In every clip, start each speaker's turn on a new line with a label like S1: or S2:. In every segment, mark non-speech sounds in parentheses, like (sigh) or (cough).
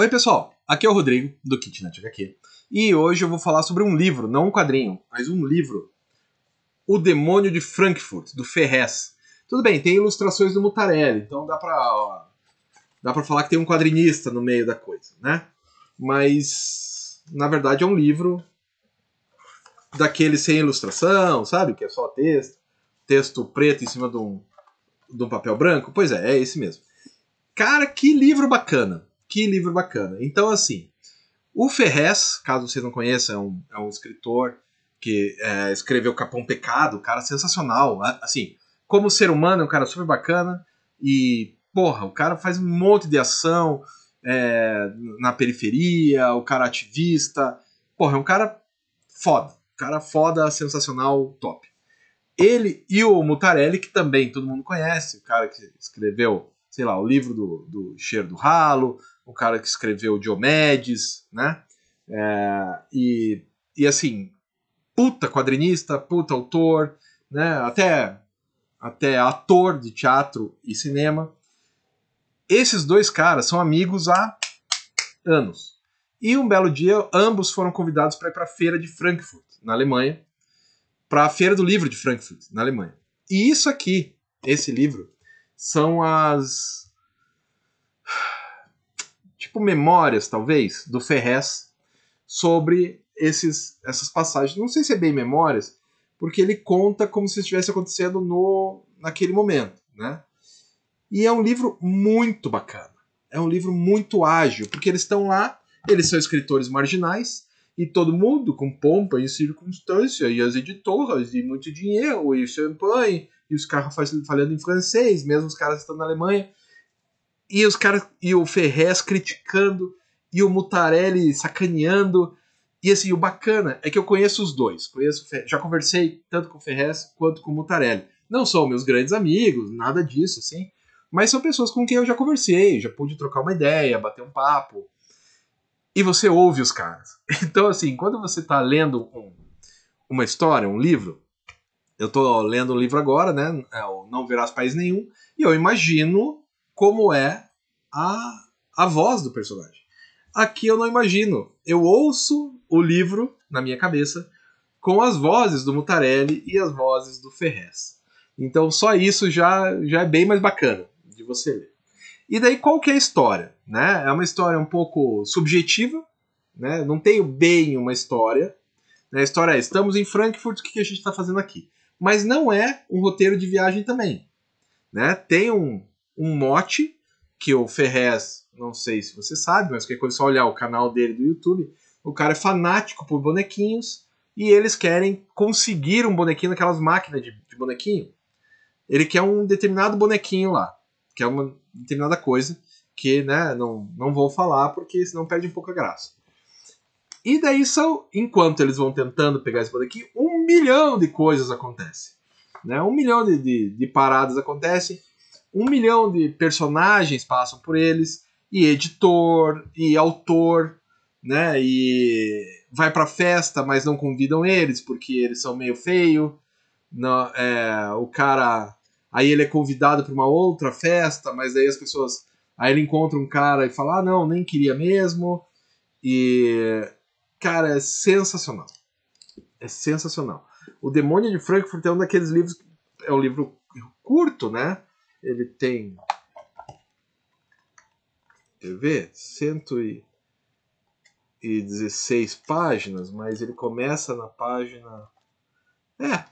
S1: Oi, pessoal! Aqui é o Rodrigo, do Kitnet HQ, e hoje eu vou falar sobre um livro, não um quadrinho, mas um livro. O Demônio de Frankfurt, do Ferrez. Tudo bem, tem ilustrações do Mutarelli, então dá pra, ó, dá pra falar que tem um quadrinista no meio da coisa, né? Mas, na verdade, é um livro daquele sem ilustração, sabe? Que é só texto, texto preto em cima de um, de um papel branco. Pois é, é esse mesmo. Cara, que livro bacana! que livro bacana. Então, assim, o Ferrez, caso vocês não conheçam, é um, é um escritor que é, escreveu Capão Pecado, cara sensacional. Assim, como ser humano, é um cara super bacana. E, porra, o cara faz um monte de ação é, na periferia, o cara é ativista. Porra, é um cara foda. Cara foda, sensacional, top. Ele e o Mutarelli, que também todo mundo conhece, o cara que escreveu, sei lá, o livro do, do Cheiro do Ralo, o cara que escreveu Diomedes, né? É, e, e assim, puta quadrinista, puta autor, né? Até, até ator de teatro e cinema. Esses dois caras são amigos há anos. E um belo dia, ambos foram convidados para ir para a feira de Frankfurt, na Alemanha, para a feira do livro de Frankfurt, na Alemanha. E isso aqui, esse livro, são as tipo memórias, talvez, do Ferrez sobre esses, essas passagens. Não sei se é bem memórias, porque ele conta como se estivesse acontecendo no, naquele momento, né? E é um livro muito bacana. É um livro muito ágil, porque eles estão lá, eles são escritores marginais, e todo mundo, com pompa e circunstância, e as editoras, e muito dinheiro, e champanhe, e os caras falando em francês, mesmo os caras estão na Alemanha. E os caras. E o Ferrez criticando, e o Mutarelli sacaneando. E assim, o bacana é que eu conheço os dois. Conheço, já conversei tanto com o Ferrez quanto com o Mutarelli. Não são meus grandes amigos, nada disso, assim. Mas são pessoas com quem eu já conversei, já pude trocar uma ideia, bater um papo. E você ouve os caras. (laughs) Então, assim, quando você está lendo um, uma história, um livro, eu estou lendo um livro agora, né? É o Não Verás País Nenhum, e eu imagino como é a, a voz do personagem. Aqui eu não imagino. Eu ouço o livro na minha cabeça com as vozes do Mutarelli e as vozes do Ferrez. Então só isso já, já é bem mais bacana de você ler. E daí qual que é a história? Né? É uma história um pouco subjetiva, né? não tenho bem uma história. Né? A história é, estamos em Frankfurt, o que a gente está fazendo aqui? Mas não é um roteiro de viagem também. Né? Tem um, um mote que o Ferrez, não sei se você sabe, mas que é só olhar o canal dele do YouTube, o cara é fanático por bonequinhos e eles querem conseguir um bonequinho naquelas máquinas de, de bonequinho. Ele quer um determinado bonequinho lá, quer uma determinada coisa que né, não, não vou falar porque senão perde um pouco a graça. E daí são, enquanto eles vão tentando pegar esse bonequinho, um milhão de coisas acontecem. Né? Um milhão de, de, de paradas acontecem um milhão de personagens passam por eles, e editor, e autor, né? E vai pra festa, mas não convidam eles, porque eles são meio feio. Não, é, o cara. Aí ele é convidado para uma outra festa, mas aí as pessoas. Aí ele encontra um cara e fala: ah, não, nem queria mesmo. E. Cara, é sensacional. É sensacional. O Demônio de Frankfurt é um daqueles livros. É um livro curto, né? ele tem. Quer ver? 116 páginas, mas ele começa na página. É,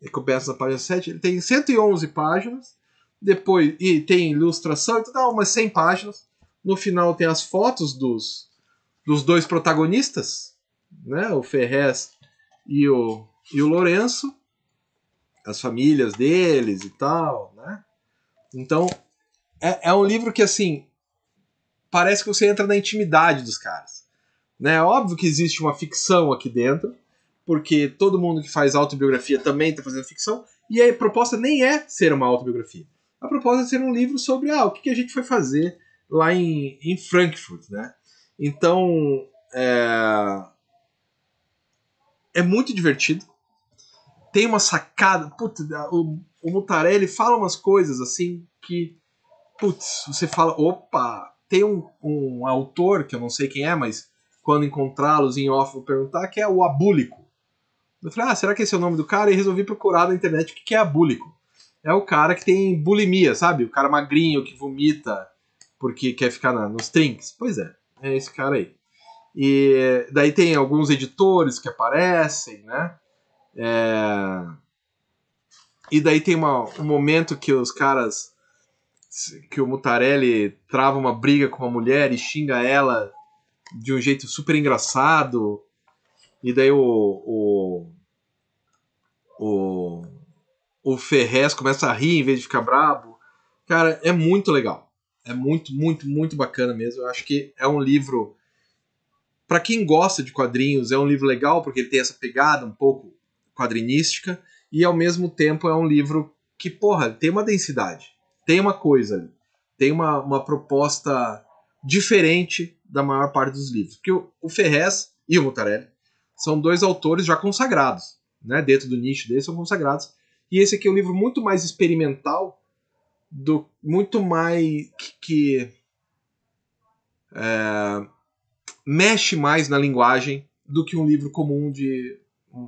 S1: ele começa na página 7. Ele tem 111 páginas, depois e tem ilustração, então dá umas 100 páginas. No final tem as fotos dos, dos dois protagonistas, né? o Ferrez e o, e o Lourenço, as famílias deles e tal, né? Então, é, é um livro que, assim, parece que você entra na intimidade dos caras. Né? Óbvio que existe uma ficção aqui dentro, porque todo mundo que faz autobiografia também está fazendo ficção, e a proposta nem é ser uma autobiografia. A proposta é ser um livro sobre ah, o que, a gente foi fazer lá em, em Frankfurt. Né? Então, é... é muito divertido tem uma sacada. Putz, o, o Mutarelli fala umas coisas assim que. Putz, você fala, opa! Tem um, um autor, que eu não sei quem é, mas quando encontrá-los em off vou perguntar, que é o Abúlico. Eu falei, ah, será que esse é o nome do cara? E resolvi procurar na internet o que é Abúlico. É o cara que tem bulimia, sabe? O cara magrinho que vomita porque quer ficar na, nos trinks. Pois é, é esse cara aí. E daí tem alguns editores que aparecem, né? É... E daí tem uma, um momento que os caras. que o Mutarelli trava uma briga com uma mulher e xinga ela de um jeito super engraçado. E daí o. o, o o Ferrez começa a rir em vez de ficar brabo. Cara, é muito legal. É muito, muito, muito bacana mesmo. Eu acho que é um livro. para quem gosta de quadrinhos, é um livro legal, porque ele tem essa pegada um pouco quadrinística e ao mesmo tempo é um livro que, porra, tem uma densidade, tem uma coisa ali, tem uma, uma proposta diferente da maior parte dos livros. Porque o, o Ferrez e o Mutarelli são dois autores já consagrados, né? dentro do nicho deles são consagrados. E esse aqui é um livro muito mais experimental, do muito mais que, que é, mexe mais na linguagem do que um livro comum de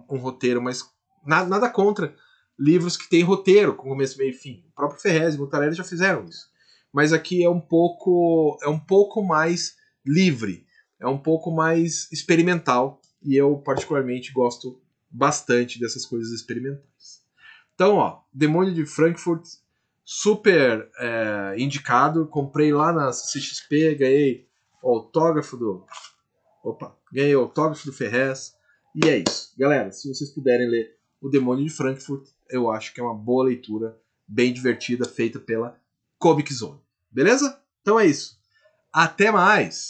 S1: um roteiro, mas nada, nada contra livros que têm roteiro, com começo, meio e fim. O próprio Ferrez e Gutarelli já fizeram isso. Mas aqui é um pouco é um pouco mais livre, é um pouco mais experimental e eu particularmente gosto bastante dessas coisas experimentais. Então, ó, Demônio de Frankfurt, super é, indicado. Comprei lá na CXP, ganhei o autógrafo do. Opa! Ganhei o autógrafo do Ferrez, e é isso. Galera, se vocês puderem ler O Demônio de Frankfurt, eu acho que é uma boa leitura, bem divertida, feita pela Comic Zone. Beleza? Então é isso. Até mais!